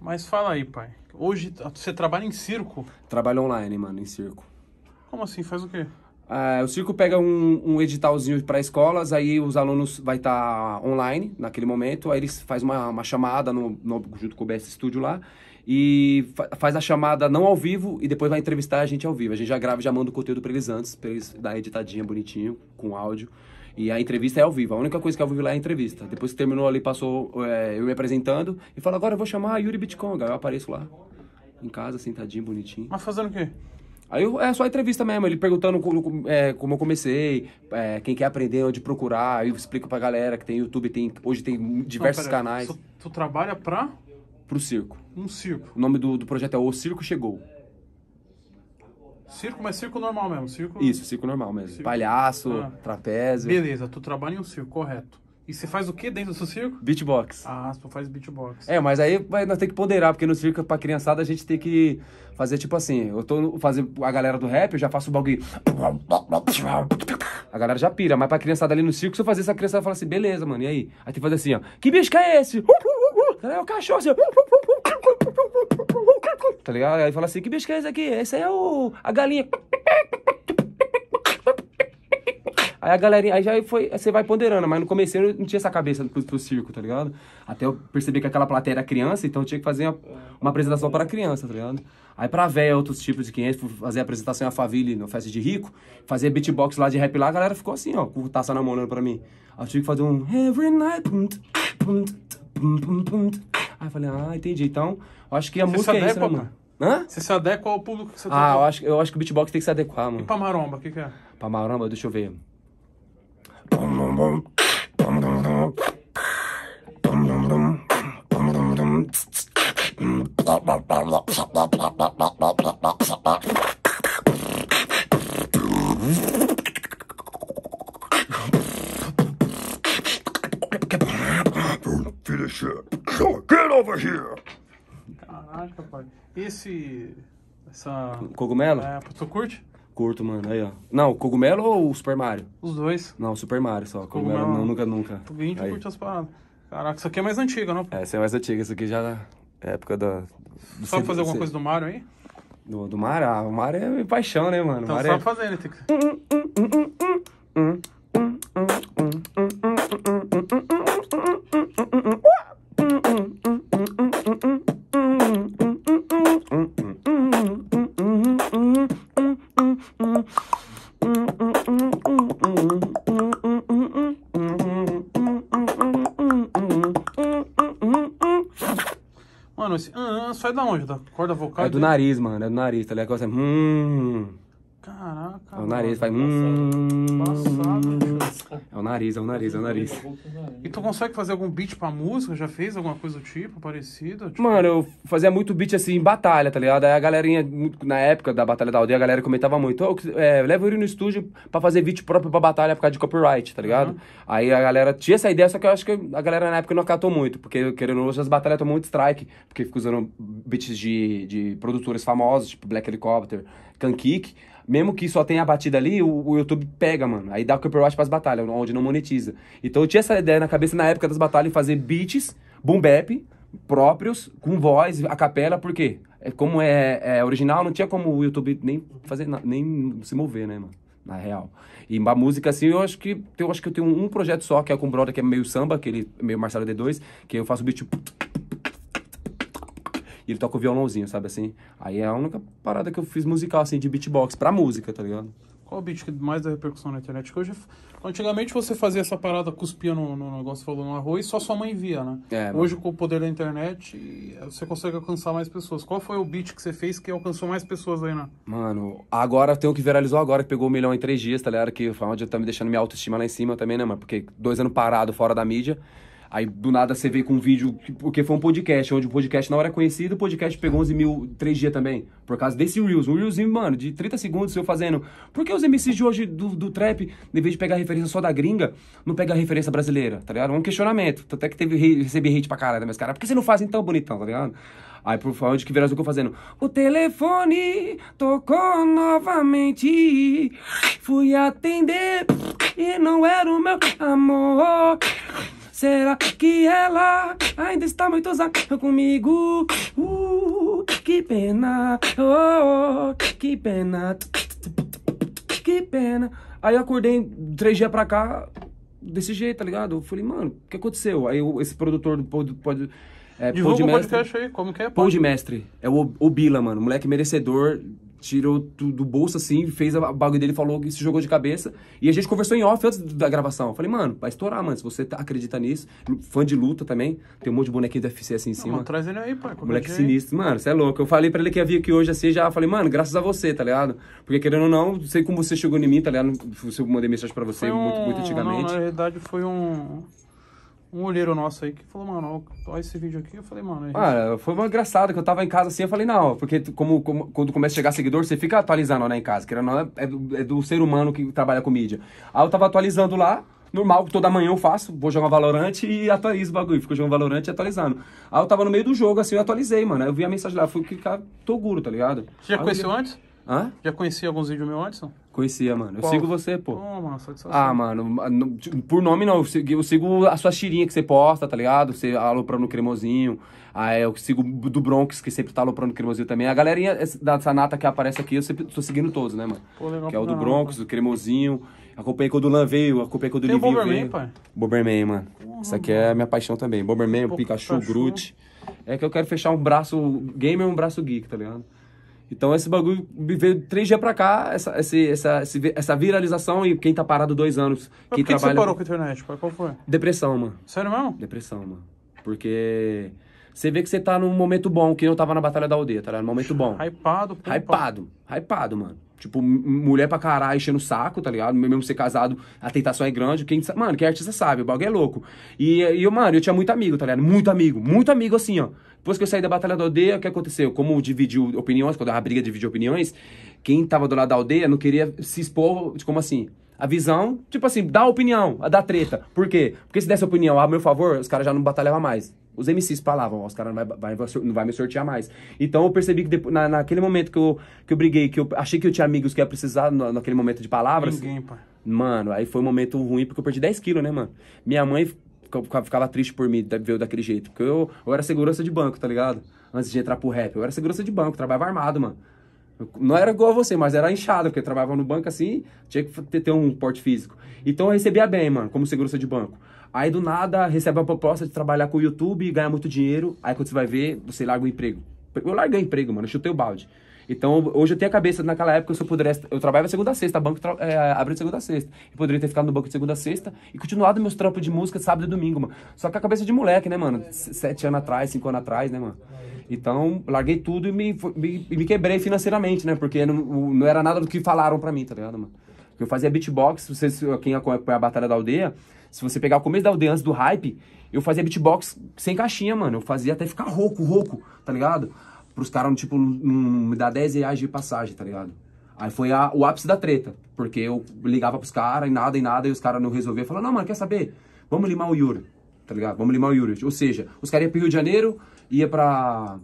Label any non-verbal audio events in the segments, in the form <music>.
Mas fala aí, pai. Hoje você trabalha em circo? Trabalho online, mano, em circo. Como assim? Faz o quê? Ah, o circo pega um, um editalzinho para escolas, aí os alunos vai estar tá online naquele momento, aí eles faz uma, uma chamada no, no, junto com o BS Studio lá e fa faz a chamada não ao vivo e depois vai entrevistar a gente ao vivo. A gente já grava, já manda o conteúdo para eles antes, para eles dar editadinha bonitinho com áudio. E a entrevista é ao vivo. A única coisa que é ao vivo lá é a entrevista. Depois que terminou ali, passou é, eu me apresentando e fala agora eu vou chamar a Yuri Bitconga. Eu apareço lá, em casa, sentadinho, bonitinho. Mas fazendo o quê? Aí eu, é só a entrevista mesmo, ele perguntando como, é, como eu comecei, é, quem quer aprender, onde procurar, aí eu explico pra galera que tem YouTube, tem, hoje tem diversos Não, canais. Tu, tu trabalha pra? Pro circo. Um circo. O nome do, do projeto é O Circo Chegou. Circo, mas circo normal mesmo, circo... Isso, circo normal mesmo. Circo. Palhaço, ah. trapézio. Beleza, tu trabalha em um circo, correto. E você faz o que dentro do seu circo? Beatbox. Ah, você faz beatbox. É, mas aí vai, nós temos que ponderar, porque no circo pra criançada a gente tem que fazer tipo assim, eu tô fazendo a galera do rap, eu já faço o bagulho. A galera já pira, mas pra criançada ali no circo, se eu fazer essa criançada fala assim, beleza, mano, e aí? Aí tem que fazer assim, ó. Que bicho que é esse? Uh, uh, uh, é o cachorro, assim tá ligado? Aí fala assim, que bicho que é esse aqui? Esse aí é o... a galinha. Aí a galerinha, aí já foi, você vai ponderando, mas no começo eu não tinha essa cabeça pro, pro circo, tá ligado? Até eu perceber que aquela plateia era criança, então eu tinha que fazer uma, uma apresentação para criança, tá ligado? Aí pra véia, outros tipos de 500, fazer apresentação em Alphaville, no Festa de Rico, fazer beatbox lá de rap lá, a galera ficou assim, ó, com taça na mão olhando pra mim. Aí eu tive que fazer um every night, Aí eu falei, ah, entendi. Então, eu acho que a Você música é isso, né, mano? Hã? Você se adequa ao público que você Ah, eu acho, eu acho que o beatbox tem que se adequar, mano. E pra maromba, o que, que é? Pra maromba, deixa eu ver. Finish it. Get over here! Caraca, pai. Esse. Essa. Cogumelo? É, tu curte? Curto, mano. Aí, ó. Não, cogumelo ou o Super Mario? Os dois. Não, Super Mario só. Cogumelo, cogumelo não, nunca, nunca. Tu vende curte as paradas. Caraca, isso aqui é mais antigo não? É, essa é mais antigo Isso aqui já é época da. Do Sabe fazer alguma coisa do Mario aí? Do, do Mario? Ah, o Mario é paixão, né, mano? Então sabe é... fazer, né? Mano, esse ah, ah, sai da onde? Da corda vocal? É do nariz, mano. É do nariz, tá ligado? É hum. Caraca. É o nariz, mano. faz hum. Passado, bicho. É o nariz, é o nariz, é o nariz. E tu consegue fazer algum beat pra música? Já fez alguma coisa do tipo, parecida? Tipo... Mano, eu fazia muito beat assim em batalha, tá ligado? Aí a galerinha, na época da Batalha da Aldeia, a galera comentava muito: oh, é, leva o no estúdio pra fazer beat próprio pra batalha por causa de copyright, tá ligado? Uhum. Aí a galera tinha essa ideia, só que eu acho que a galera na época não acatou muito, porque querendo ou não, as batalhas tomam muito strike, porque fica usando beats de, de produtores famosos, tipo Black Helicopter, Kankik mesmo que só tenha a batida ali, o, o, YouTube pega, mano. Aí dá o copyright pras batalhas, onde não monetiza. Então eu tinha essa ideia na cabeça na época das batalhas, fazer beats, boom bap, próprios, com voz, a capela, por quê? É, como é, é, original, não tinha como o YouTube nem fazer nem se mover, né, mano? Na real. E uma música assim, eu acho que eu acho que eu tenho um projeto só, que é com o brother que é meio samba, aquele meio Marcelo D2, que eu faço beat tipo, e ele toca o violãozinho, sabe assim? Aí é a única parada que eu fiz musical, assim, de beatbox pra música, tá ligado? Qual o beat que mais dá repercussão na internet? Que hoje, antigamente você fazia essa parada, cuspia no, no negócio, falou no arroz, só sua mãe via, né? É, hoje com o poder da internet, eh, você consegue alcançar mais pessoas. Qual foi o beat que você fez que alcançou mais pessoas aí, né? Mano, agora tem o que viralizou agora, que pegou um milhão em três dias, tá ligado? Que foi onde tava tá me deixando minha autoestima lá em cima também, né, mano? Porque dois anos parado, fora da mídia. Aí do nada você veio com um vídeo, porque foi um podcast, onde o podcast na hora é conhecido, o podcast pegou 11 mil três dias também, por causa desse Reels. Um Reelsinho, mano, de 30 segundos eu fazendo. Por que os MCs de hoje do, do trap, em vez de pegar referência só da gringa, não pega referência brasileira, tá ligado? É um questionamento. Até que teve, recebi hate pra caralho, né, mas cara, por que você não faz então, bonitão, tá ligado? Aí por favor de que virar eu fazendo. O telefone tocou novamente. Fui atender e não era o meu amor. Será que ela ainda está muito zangada comigo? Uh, que pena, oh, oh, que pena, que pena. Aí eu acordei três dias pra cá desse jeito, tá ligado? Eu falei, mano, o que aconteceu? Aí eu, esse produtor do pod, pod, é, Divulga pod o podcast aí, como que é? Pod, pod Mestre, é o Obila, mano, moleque merecedor tirou do bolso, assim, fez a bagulho dele, falou que se jogou de cabeça. E a gente conversou em off antes da gravação. Eu falei, mano, vai estourar, mano, se você tá, acredita nisso. Fã de luta também, tem um monte de bonequinho do UFC assim em cima. Não, traz ele aí, pai. Moleque sinistro. Mano, você é louco. Eu falei pra ele que ia vir aqui hoje, assim, já falei, mano, graças a você, tá ligado? Porque querendo ou não, sei como você chegou em mim, tá ligado? Eu mandei mensagem pra você muito, muito antigamente. Não, na verdade foi um um olheiro nosso aí que falou, mano, olha esse vídeo aqui. Eu falei, mano. ah, foi uma engraçada que eu tava em casa assim. Eu falei, não, porque como, como quando começa a chegar seguidor, você fica atualizando lá né, em casa, que não, é, é, do, é do ser humano que trabalha com mídia. Aí eu tava atualizando lá normal, que toda manhã eu faço, vou jogar Valorante e atualizo o bagulho. Fico jogando Valorante e atualizando. Aí eu tava no meio do jogo, assim, eu atualizei, mano. Aí eu vi a mensagem lá, fui clicar Toguro, tá ligado? Você já Aí conheceu eu... antes? Hã? Já conhecia alguns vídeos do meu antes? Conhecia, mano. Eu sigo você, pô. Toma, satisfação. Ah, mano, no- tipo, por nome não. Eu sigo, eu sigo a sua xirinha que você posta, tá ligado? Você aloprando o cremosinho. Ah, eu sigo do Bronx, que sempre tá aloprando o cremosinho também. A galerinha dessa nata que aparece aqui, eu sempre tô seguindo todos, né, mano? Pô, legal que é o do caramba, Bronx, do cremosinho. Acompanhei quando o Lan veio, acompanhei quando o Tem o Livinho Bomberman, veio. pai? Bomberman, mano. Isso aqui é a minha paixão também. Bomberman, Pô, Pikachu, Pikachu. Groot. É que eu quero fechar um braço gamer e um braço geek, tá ligado? Então esse bagulho veio três dias pra cá, essa, esse, essa, essa viralização e quem tá parado dois anos. Mas quem por que, trabalha... que você parou com a internet? Qual foi? Depressão, mano. Sério mesmo? Depressão, mano. Porque você vê que você tá num momento bom, que eu tava na Batalha da Aldeia, tá ligado? Num momento bom. Hypado, pô. Hypado, hypado, mano. Tipo, mulher pra caralho enchendo o saco, tá ligado? Mesmo ser casado, a tentação é grande. Quem, mano, quem é artista sabe, o bagulho é louco. E, e eu, mano, eu tinha muito amigo, tá ligado? Muito amigo, muito amigo assim, ó. Depois que eu saí da Batalha da Aldeia, o que aconteceu? Como dividiu opiniões, quando a briga dividiu opiniões, quem tava do lado da aldeia não queria se expor, como assim? A visão, tipo assim, dá opinião, a treta. Por quê? Porque se desse opinião a ah, meu favor, os caras já não batalhavam mais. Os MCs falavam, os caras não vai, vai, não vai me sortear mais. Então eu percebi que depois, na, naquele momento que eu, que eu briguei, que eu achei que eu tinha amigos que ia precisar na, naquele momento de palavras. Ninguém, pai. Mano, aí foi um momento ruim porque eu perdi 10 quilos, né, mano? Minha mãe ficava triste por mim ver eu daquele jeito. Porque eu, eu era segurança de banco, tá ligado? Antes de entrar pro rap. Eu era segurança de banco, trabalhava armado, mano. Não era igual a você, mas era inchado, porque eu trabalhava no banco assim, tinha que ter, ter um porte físico. Então eu recebia bem, mano, como segurança de banco. Aí do nada recebe uma proposta de trabalhar com o YouTube, e ganhar muito dinheiro. Aí quando você vai ver, você larga o emprego. Eu larguei o emprego, mano, eu chutei o balde. Então, hoje eu tenho a cabeça, naquela época, se eu pudesse, eu trabalhava segunda a sexta, banco é, na segunda a sexta. Eu poderia ter ficado no banco de segunda a sexta e continuado meus trampos de música sábado e domingo, mano. Só que a cabeça de moleque, né, mano? Sete anos atrás, cinco anos atrás, né, mano? Então, larguei tudo e me, me, me quebrei financeiramente, né? Porque não, não era nada do que falaram pra mim, tá ligado, mano? Eu fazia é beatbox, vocês, quem acompanha a Batalha da Aldeia, se você pegar o começo da aldeia antes do hype, eu fazia beatbox sem caixinha, mano. Eu fazia até ficar rouco, rouco, tá ligado? pros caras, tipo, me dar 10 reais de passagem, tá ligado? Aí foi a, o ápice da treta, porque eu ligava pros caras e nada, e nada, e os caras não resolviam. Falaram, não, mano, quer saber? Vamos limar o Yuri, tá ligado? Vamos limar o Yuri. Ou seja, os caras iam pro Rio de Janeiro, ia pra,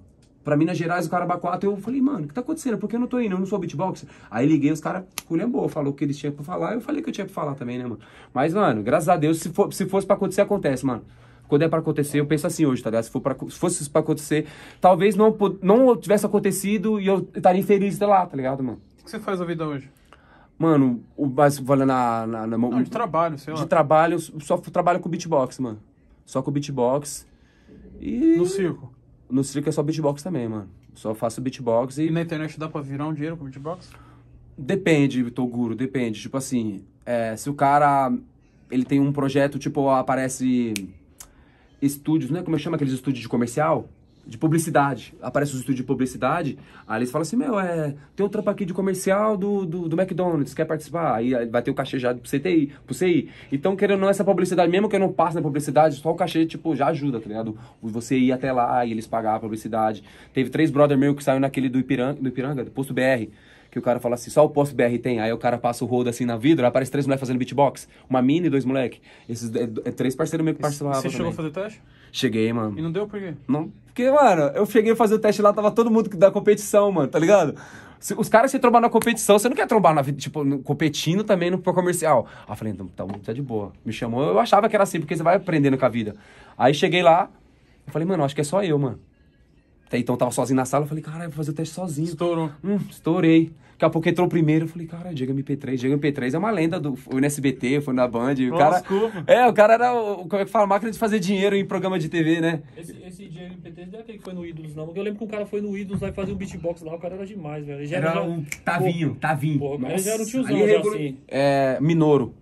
pra Minas Gerais, o cara Bacuato. Eu falei, mano, o que tá acontecendo? Por que eu não tô indo? Eu não sou beatboxer. Aí liguei, os caras boa, falou o que eles tinham pra falar. Eu falei que eu tinha pra falar também, né, mano? Mas, mano, graças a Deus, se, for, se fosse pra acontecer, acontece, mano. Quando é para acontecer, eu penso assim hoje, tá ligado? Se, for pra, se fosse para acontecer, talvez não, não tivesse acontecido e eu estaria infeliz de lá, tá ligado, mano? O que você faz na vida hoje? Mano, o mais na, na, na não, de trabalho, sei lá. De trabalho, só trabalho com beatbox, mano. Só com beatbox. E. No circo? No circo é só beatbox também, mano. Só faço beatbox e. E na internet dá pra virar um dinheiro com beatbox? Depende, Toguro, depende. Tipo assim, é, se o cara ele tem um projeto, tipo, aparece estúdios, né? Como é chama aqueles estúdios de comercial? De publicidade. Aparece os estúdios de publicidade, aí eles falam assim, meu, é, tem um trampo aqui de comercial do, do, do McDonald's, quer participar? Aí vai ter o cachê já pro CTI, pro CI. Então, querendo não, essa publicidade, mesmo que eu não passe na publicidade, só o cachê, tipo, já ajuda, tá ligado? Você ir até lá e eles pagar a publicidade. Teve três brother meu que saiu naquele do Ipiranga, do Ipiranga, do Posto BR que o cara fala assim, só o posto BR tem, aí o cara passa o rodo assim na vidro, aí aparece três moleques fazendo beatbox, uma mini e dois moleques. Esses é, é, três parceiros meio que participavam Você chegou a fazer teste? Cheguei, mano. E não deu por quê? Não, porque, mano, eu cheguei a fazer o teste lá, tava todo mundo da competição, mano, tá ligado? Se, os caras se trombar na competição, você não quer trombar na vida, tipo, no, competindo também no comercial. Aí eu falei, então, tá, tá de boa. Me chamou, eu achava que era assim, porque você vai aprendendo com a vida. Aí cheguei lá, eu falei, mano, acho que é só eu, mano. Até então eu tava sozinho na sala, eu falei, caralho, vou fazer o teste sozinho. Estourou. Hum, estourei. Daqui a pouco entrou o primeiro, eu falei, cara, Diego MP3. Diego MP3 é uma lenda do. Foi no SBT, foi na Band. O cara. Desculpa. É, o cara era. O, como é que fala? Máquina de fazer dinheiro em programa de TV, né? Esse, esse Diego MP3 não é aquele que foi no Idols, não. Porque eu lembro que o cara foi no Idols lá e fazia um beatbox lá, o cara era demais, velho. Ele já era, era um. Tavinho, Tavinho. Porra, Nossa, ele já era um tiozão, já, assim. É, Minoro.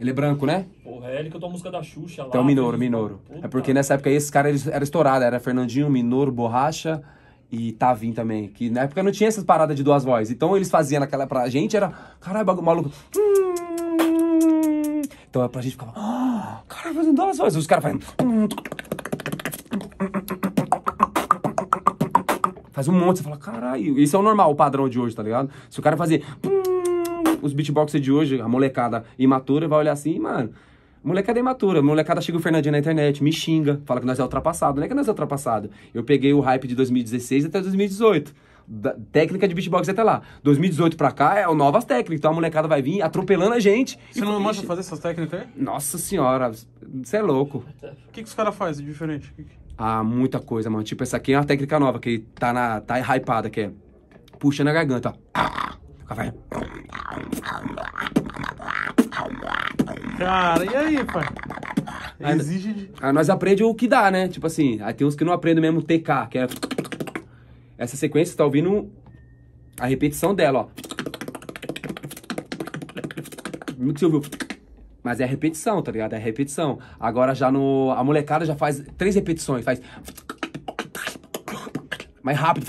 Ele é branco, né? Porra, é ele que eu tô a música da Xuxa é lá. Então, Minoro, Minoro. Puta. É porque nessa época esse cara era estourado. Era Fernandinho, Minoro, Borracha e Tavim também. Que na época não tinha essas paradas de duas vozes. Então eles faziam naquela. Pra gente era. Caralho, bagulho maluco. Então é pra gente ficava. Ah, cara, fazendo duas vozes. Os caras fazem. Faz um monte. Você fala, caralho. Isso é o normal, o padrão de hoje, tá ligado? Se o cara fazer os beatboxers de hoje, a molecada imatura, vai olhar assim, mano. Molecada é imatura, molecada chega o Fernandinho na internet, me xinga, fala que nós é ultrapassado. Não é que nós é ultrapassado. Eu peguei o hype de 2016 até 2018. Da, técnica de beatbox é até lá. 2018 pra cá é novas técnicas, então a molecada vai vir atropelando a gente. Você e, não mostra fazer essas técnicas aí? Nossa senhora, você é louco. O que, que os caras fazem de diferente? Ah, muita coisa, mano. Tipo, essa aqui é uma técnica nova que tá, na, tá hypada, que é puxando a garganta. Ah, vai. Cara, e aí, pai? Exige de... Aí ah, nós aprende o que dá, né? Tipo assim, aí ah, tem uns que não aprendem mesmo TK, que é... Essa sequência, você tá ouvindo a repetição dela, ó. Muito você ouviu... Mas é repetição, tá ligado? É repetição. Agora já no... A molecada já faz três repetições, faz... Mais rápido,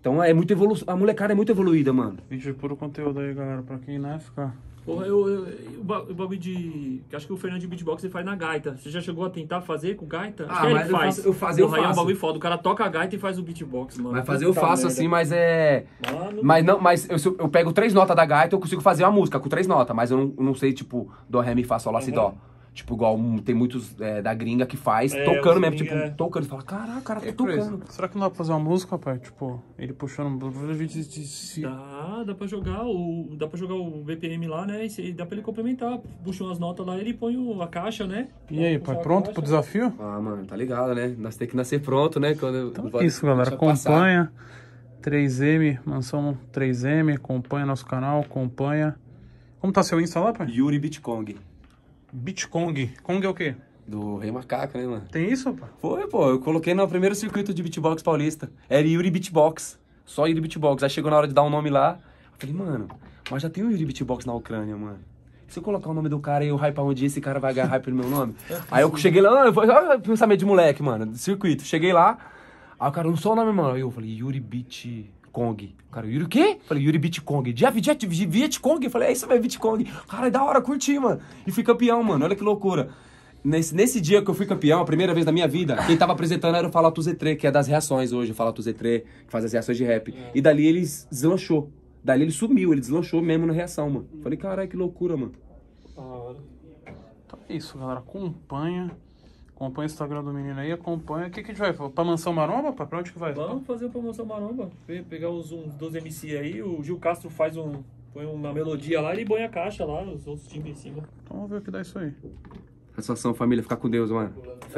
então é muito evolu... a molecada é muito evoluída, mano. Gente, puro conteúdo aí, galera, pra quem não é ficar. Porra, eu, eu, eu, o bagulho de. Acho que o Fernando de beatbox ele faz na gaita. Você já chegou a tentar fazer com gaita? Acho ah, que é mas ele faz. Eu, faço, eu, Porra, faço. é um bagulho foda. O cara toca a gaita e faz o beatbox, mano. Mas fazer eu faço merda. assim, mas é. Mano. Mas não, mas eu, eu pego três notas da gaita, eu consigo fazer uma música com três notas, mas eu não, não sei, tipo, dó, ré, mi, fá, sol, lá, uhum. si, dó. Uhum. Tipo, igual tem muitos é, da gringa que faz, é, tocando mesmo, tipo, é. tocando. Fala, caraca, cara, tá é tocando. Será que não dá pra fazer uma música, pai? Tipo, ele puxando Dá, dá pra jogar o. Dá pra jogar o BPM lá, né? E dá pra ele complementar. Puxa umas notas lá, ele põe o, a caixa, né? E aí, pai, pronto pro desafio? Ah, mano, tá ligado, né? Nós tem que nascer pronto, né? Quando então eu... é isso, galera. Acompanha. 3M, Mansão 3M, acompanha nosso canal, acompanha. Como tá seu Insta lá, pai? Yuri Bitcoin. Bitcong. Kong é o quê? Do Rei Macaco, né, mano? Tem isso, pô? Foi, pô. Eu coloquei no primeiro circuito de beatbox paulista. Era Yuri Beatbox. Só Yuri Beatbox. Aí chegou na hora de dar um nome lá. Eu falei, mano, mas já tem o Yuri Beatbox na Ucrânia, mano. Se eu colocar o nome do cara e eu hypar um dia, esse cara vai agarrar pelo meu nome. <laughs> aí eu cheguei lá, ah, olha ah, o pensamento de moleque, mano, circuito. Cheguei lá, aí o cara, não sou o nome, mano. Aí eu falei, Yuri Beat. Kong. cara, Yuri o quê? Falei, Yuri Bitcoin. dia ah, Viet, Viet Kong? falei, é isso mesmo, Kong, Cara, é da hora, curti, mano. E fui campeão, mano. Olha que loucura. Nesse, nesse dia que eu fui campeão, a primeira vez da minha vida, quem tava apresentando era o Falato Z3, que é das reações hoje, o Falato Z3, que faz as reações de rap. É. E dali ele deslanchou. Dali ele sumiu, ele deslanchou mesmo na reação, mano. Falei, caralho, que loucura, mano. Então é isso, galera. Acompanha. Acompanha o Instagram do menino aí, acompanha. O que, que a gente vai? Pra Mansão Maromba? Pra, pra onde que vai? Vamos fazer o pra Mansão Maromba. Pegar os, uns 12 MC aí, o Gil Castro faz um. Põe uma melodia lá e põe a caixa lá, os outros times em cima. Então vamos ver o que dá isso aí. Satisfação, família. Ficar com Deus, mano. Fé.